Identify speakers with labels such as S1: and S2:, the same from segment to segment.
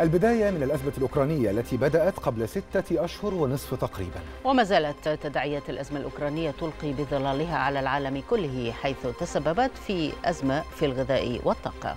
S1: البداية من الأزمة الأوكرانية التي بدأت قبل ستة أشهر ونصف تقريبا
S2: وما زالت تداعيات الأزمة الأوكرانية تلقي بظلالها على العالم كله حيث تسببت في أزمة في الغذاء والطاقة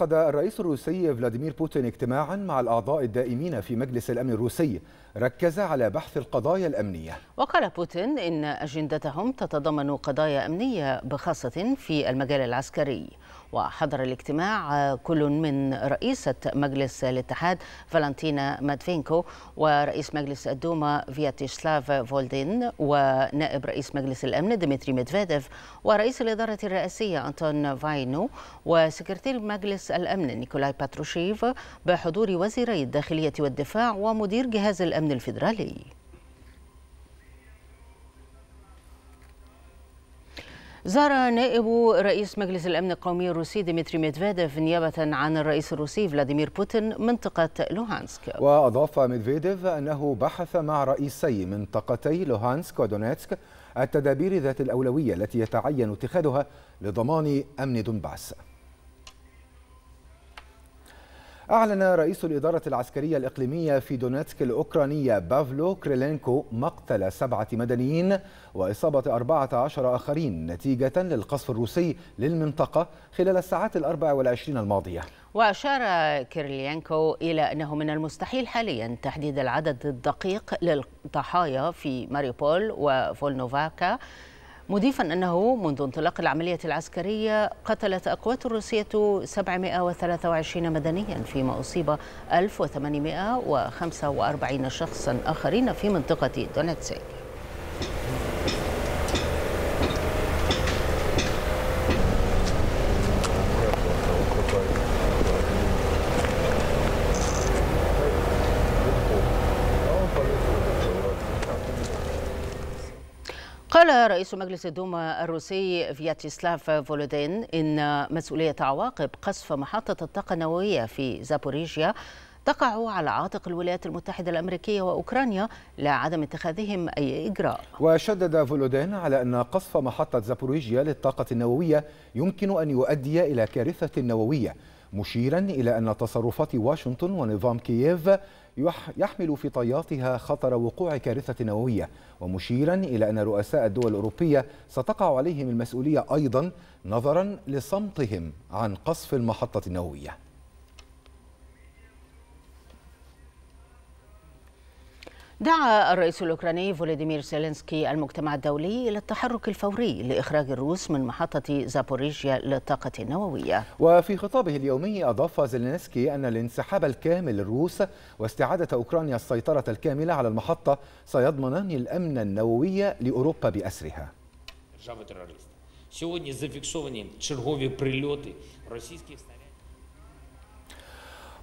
S1: عقد الرئيس الروسي فلاديمير بوتين اجتماعا مع الأعضاء الدائمين في مجلس الأمن الروسي ركز على بحث القضايا الأمنية
S2: وقال بوتين إن أجندتهم تتضمن قضايا أمنية بخاصة في المجال العسكري وحضر الاجتماع آه، كل من رئيسة مجلس الاتحاد فالنتينا ماتفينكو ورئيس مجلس الدوما فياتيسلاف فولدين ونائب رئيس مجلس الأمن ديمتري ميدفيديف ورئيس الإدارة الرئاسية أنتون فاينو وسكرتير مجلس الأمن نيكولاي باتروشيف بحضور وزيري الداخلية والدفاع ومدير جهاز الأمن الفيدرالي زار نائب رئيس مجلس الأمن القومي الروسي ديمتري ميدفيديف نيابة عن الرئيس الروسي فلاديمير بوتين منطقة لوهانسك
S1: وأضاف ميدفيديف أنه بحث مع رئيسي منطقتي لوهانسك ودونيتسك التدابير ذات الأولوية التي يتعين اتخاذها لضمان أمن دونباس أعلن رئيس الإدارة العسكرية الإقليمية في دونيتسك الأوكرانية بافلو كريلينكو مقتل سبعة مدنيين وإصابة 14 آخرين نتيجة للقصف الروسي للمنطقة خلال الساعات الأربع والعشرين الماضية
S2: وأشار كريلينكو إلى أنه من المستحيل حاليا تحديد العدد الدقيق للضحايا في ماريوبول وفولنوفاكا مضيفا أنه منذ انطلاق العملية العسكرية قتلت أقوات الروسية 723 مدنيا فيما أصيب 1845 شخصا آخرين في منطقة دونيتسك قال رئيس مجلس الدوما الروسي فياتيسلاف فولودين إن مسؤولية عواقب قصف محطة الطاقة النووية في زابوريجيا تقع على عاتق الولايات المتحدة الأمريكية وأوكرانيا لعدم اتخاذهم أي إجراء
S1: وشدد فولودين على أن قصف محطة زابوريجيا للطاقة النووية يمكن أن يؤدي إلى كارثة نووية مشيرا إلى أن تصرفات واشنطن ونظام كييف يحمل في طياتها خطر وقوع كارثة نووية ومشيرا إلى أن رؤساء الدول الأوروبية ستقع عليهم المسؤولية أيضا نظرا لصمتهم عن قصف المحطة النووية
S2: دعا الرئيس الأوكراني فولاديمير زيلينسكي المجتمع الدولي إلى التحرك الفوري لإخراج الروس من محطة زابوريجيا للطاقة النووية
S1: وفي خطابه اليومي أضاف زيلينسكي أن الانسحاب الكامل للروس واستعادة أوكرانيا السيطرة الكاملة على المحطة سيضمنان الأمن النووي لأوروبا بأسرها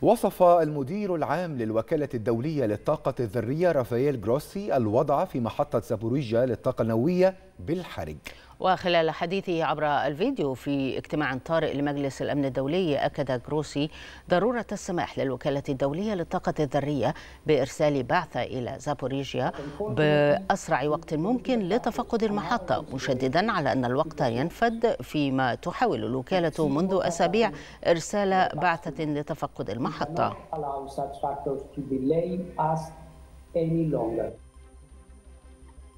S1: وصف المدير العام للوكالة الدولية للطاقة الذرية رافائيل جروسي الوضع في محطة زابوريجيا للطاقة النووية بالحرج
S2: وخلال حديثه عبر الفيديو في اجتماع طارئ لمجلس الأمن الدولي أكد جروسي ضرورة السماح للوكالة الدولية للطاقة الذرية بإرسال بعثة إلى زابوريجيا بأسرع وقت ممكن لتفقد المحطة مشددا على أن الوقت ينفد فيما تحاول الوكالة منذ أسابيع إرسال بعثة لتفقد المحطة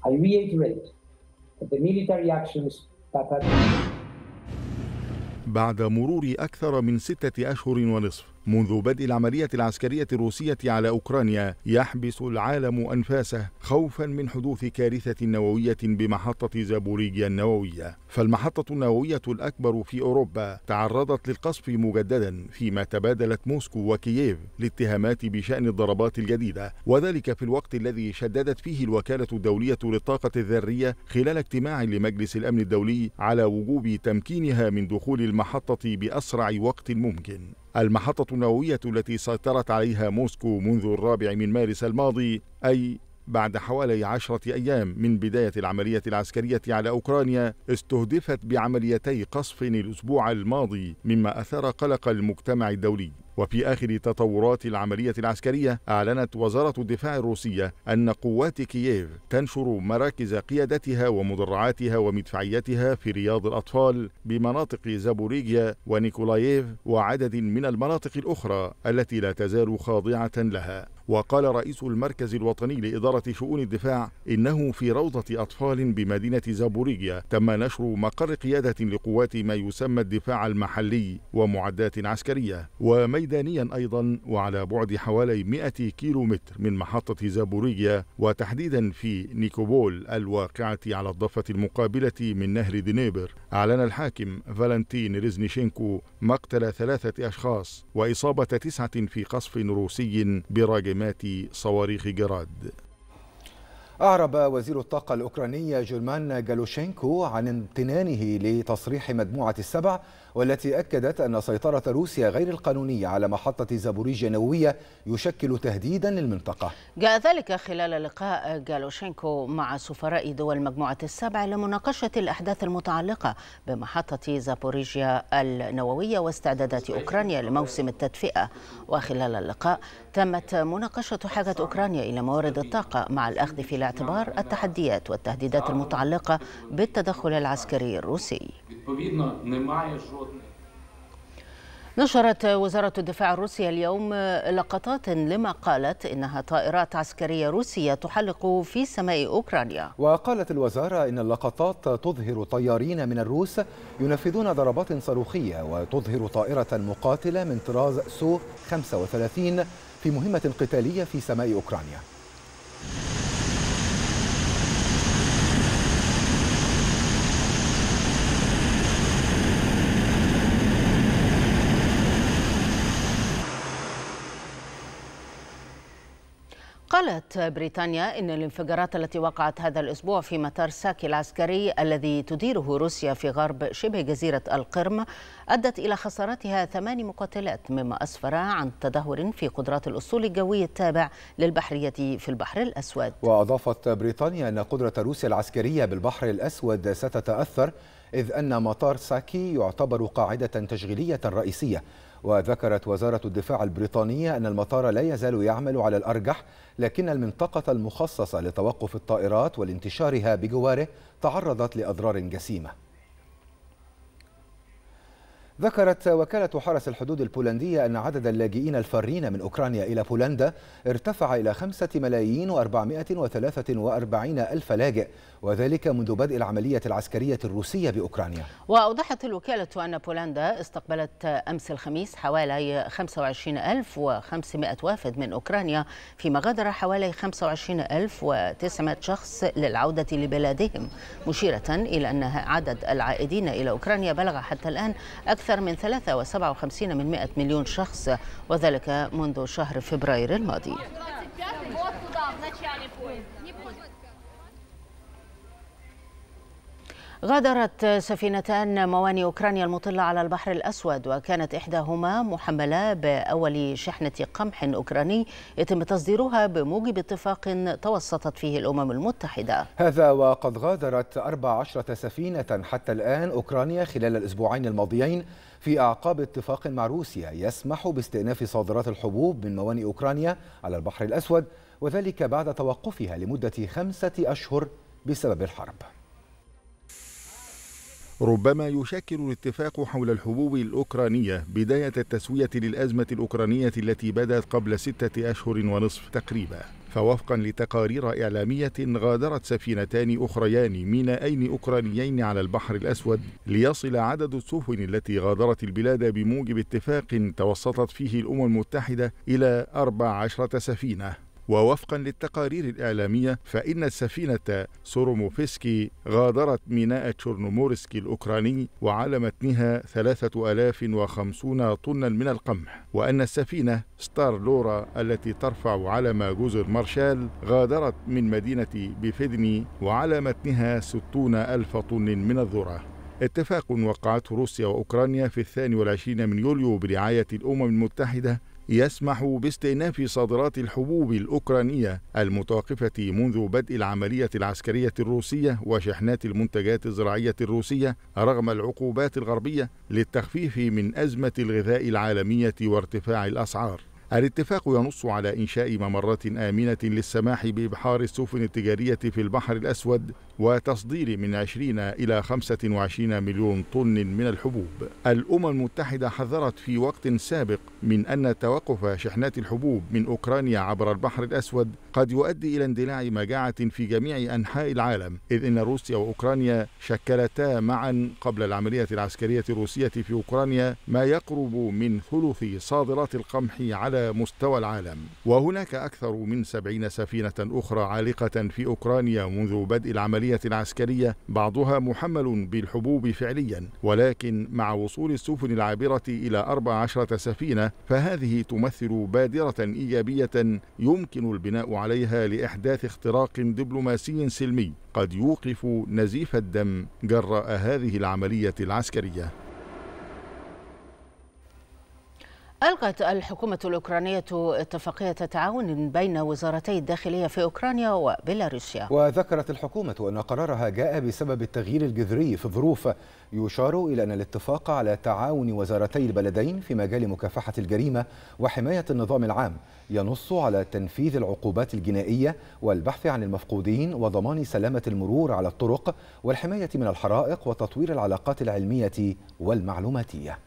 S3: I reiterate the military actions that had بعد مرور أكثر من ستة أشهر ونصف منذ بدء العملية العسكرية الروسية على أوكرانيا يحبس العالم أنفاسه خوفا من حدوث كارثة نووية بمحطة زابوريجيا النووية فالمحطة النووية الأكبر في أوروبا تعرضت للقصف مجددا فيما تبادلت موسكو وكييف الاتهامات بشأن الضربات الجديدة وذلك في الوقت الذي شددت فيه الوكالة الدولية للطاقة الذرية خلال اجتماع لمجلس الأمن الدولي على وجوب تمكينها من دخول المحطة بأسرع وقت ممكن المحطة النووية التي سيطرت عليها موسكو منذ الرابع من مارس الماضي أي بعد حوالي عشرة أيام من بداية العملية العسكرية على أوكرانيا استهدفت بعمليتي قصف الأسبوع الماضي مما أثار قلق المجتمع الدولي وفي آخر تطورات العملية العسكرية أعلنت وزارة الدفاع الروسية أن قوات كييف تنشر مراكز قيادتها ومدرعاتها ومدفعيتها في رياض الأطفال بمناطق زابوريجيا ونيكولاييف وعدد من المناطق الأخرى التي لا تزال خاضعة لها وقال رئيس المركز الوطني لإدارة شؤون الدفاع إنه في روضة أطفال بمدينة زابوريجيا تم نشر مقر قيادة لقوات ما يسمى الدفاع المحلي ومعدات عسكرية وميدانيا أيضا وعلى بعد حوالي 100 كيلو متر من محطة زابوريجيا وتحديدا في نيكوبول الواقعة على الضفة المقابلة من نهر دنيبر أعلن الحاكم فالنتين ريزنيشينكو مقتل ثلاثة أشخاص وإصابة تسعة في قصف روسي براجم هجمات صواريخ جراد
S1: أعرب وزير الطاقة الأوكرانية جيرمان جالوشينكو عن امتنانه لتصريح مجموعة السبع والتي أكدت أن سيطرة روسيا غير القانونية على محطة زابوريجيا النووية يشكل تهديدا للمنطقة
S2: جاء ذلك خلال لقاء جالوشينكو مع سفراء دول مجموعة السبع لمناقشة الأحداث المتعلقة بمحطة زابوريجيا النووية واستعدادات أوكرانيا لموسم التدفئة وخلال اللقاء تمت مناقشة حاجة أوكرانيا إلى موارد الطاقة مع الأخذ في الاعتبار التحديات والتهديدات المتعلقة بالتدخل العسكري الروسي
S1: відповідно немає жодних.
S2: نشرت وزارة الدفاع الروسية اليوم لقطات لما قالت إنها طائرات عسكرية روسية تحلق في سماء أوكرانيا
S1: وقالت الوزارة إن اللقطات تظهر طيارين من الروس ينفذون ضربات صاروخية وتظهر طائرة مقاتلة من طراز سو 35 في مهمة قتالية في سماء أوكرانيا
S2: قالت بريطانيا ان الانفجارات التي وقعت هذا الاسبوع في مطار ساكي العسكري الذي تديره روسيا في غرب شبه جزيره القرم ادت الى خسارتها ثمان مقاتلات مما اسفر عن تدهور في قدرات الاسطول الجوي التابع للبحريه في البحر الاسود.
S1: واضافت بريطانيا ان قدره روسيا العسكريه بالبحر الاسود ستتاثر اذ ان مطار ساكي يعتبر قاعده تشغيليه رئيسيه وذكرت وزارة الدفاع البريطانية أن المطار لا يزال يعمل على الأرجح لكن المنطقة المخصصة لتوقف الطائرات والانتشارها بجواره تعرضت لأضرار جسيمة ذكرت وكالة حرس الحدود البولندية أن عدد اللاجئين الفارين من أوكرانيا إلى بولندا ارتفع إلى 5 ملايين و443 ألف لاجئ وذلك منذ بدء العملية العسكرية الروسية بأوكرانيا
S2: وأوضحت الوكالة أن بولندا استقبلت أمس الخميس حوالي 25500 وافد من أوكرانيا فيما غادر حوالي 25009 شخص للعودة لبلادهم مشيرة إلى أن عدد العائدين إلى أوكرانيا بلغ حتى الآن أكثر أكثر من 53 من 100 مليون شخص وذلك منذ شهر فبراير الماضي غادرت سفينتان موانئ أوكرانيا المطلة على البحر الأسود وكانت إحداهما محملة بأول شحنة قمح أوكراني يتم تصديرها بموجب اتفاق توسطت فيه الأمم المتحدة
S1: هذا وقد غادرت 14 سفينة حتى الآن أوكرانيا خلال الأسبوعين الماضيين في أعقاب اتفاق مع روسيا يسمح باستئناف صادرات الحبوب من موانئ أوكرانيا على البحر الأسود وذلك بعد توقفها لمدة خمسة أشهر بسبب الحرب
S3: ربما يشكل الاتفاق حول الحبوب الأوكرانية بداية التسوية للأزمة الأوكرانية التي بدأت قبل ستة أشهر ونصف تقريبا فوفقا لتقارير إعلامية غادرت سفينتان أخريان مينائين أوكرانيين على البحر الأسود ليصل عدد السفن التي غادرت البلاد بموجب اتفاق توسطت فيه الأمم المتحدة إلى 14 سفينة ووفقا للتقارير الإعلامية فإن السفينة سوروموفسكي غادرت ميناء تشورنومورسكي الأوكراني وعلى متنها 3050 طنا من القمح وأن السفينة ستار لورا التي ترفع علم جزر مارشال غادرت من مدينة بفيدني وعلى متنها 60 ألف طن من الذرة اتفاق وقعته روسيا وأوكرانيا في الثاني والعشرين من يوليو برعاية الأمم المتحدة يسمح باستئناف صادرات الحبوب الأوكرانية المتوقفة منذ بدء العملية العسكرية الروسية وشحنات المنتجات الزراعية الروسية رغم العقوبات الغربية للتخفيف من أزمة الغذاء العالمية وارتفاع الأسعار الاتفاق ينص على إنشاء ممرات آمنة للسماح بإبحار السفن التجارية في البحر الأسود وتصدير من 20 إلى 25 مليون طن من الحبوب. الأمم المتحدة حذرت في وقت سابق من أن توقف شحنات الحبوب من أوكرانيا عبر البحر الأسود قد يؤدي إلى اندلاع مجاعة في جميع أنحاء العالم إذ إن روسيا وأوكرانيا شكلتا معا قبل العملية العسكرية الروسية في أوكرانيا ما يقرب من ثلث صادرات القمح على مستوى العالم وهناك أكثر من سبعين سفينة أخرى عالقة في أوكرانيا منذ بدء العملية العسكرية بعضها محمل بالحبوب فعليا ولكن مع وصول السفن العابرة إلى 14 سفينة فهذه تمثل بادرة إيجابية يمكن البناء عليها لإحداث اختراق دبلوماسي سلمي قد يوقف نزيف الدم جراء هذه العملية العسكرية
S2: ألغت الحكومة الأوكرانية اتفاقية تعاون بين وزارتي الداخلية في أوكرانيا وبيلاروسيا
S1: وذكرت الحكومة أن قرارها جاء بسبب التغيير الجذري في الظروف يشار إلى أن الاتفاق على تعاون وزارتي البلدين في مجال مكافحة الجريمة وحماية النظام العام ينص على تنفيذ العقوبات الجنائية والبحث عن المفقودين وضمان سلامة المرور على الطرق والحماية من الحرائق وتطوير العلاقات العلمية والمعلوماتية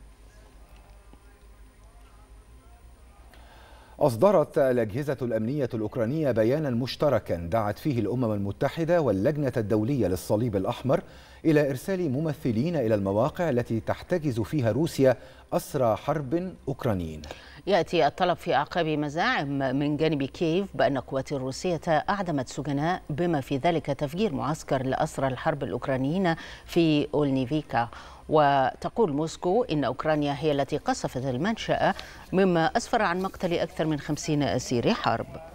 S1: أصدرت الأجهزة الأمنية الأوكرانية بيانا مشتركا دعت فيه الأمم المتحدة واللجنة الدولية للصليب الأحمر إلى إرسال ممثلين إلى المواقع التي تحتجز فيها روسيا أسرى حرب أوكرانيين
S2: يأتي الطلب في أعقاب مزاعم من جانب كييف بأن القوات الروسية أعدمت سجناء بما في ذلك تفجير معسكر لأسرى الحرب الأوكرانيين في أولنيفيكا وتقول موسكو إن أوكرانيا هي التي قصفت المنشأة مما أسفر عن مقتل أكثر من خمسين أسير حرب